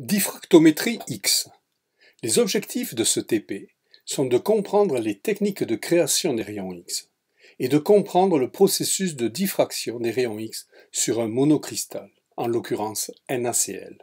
Diffractométrie X. Les objectifs de ce TP sont de comprendre les techniques de création des rayons X et de comprendre le processus de diffraction des rayons X sur un monocristal, en l'occurrence NaCl.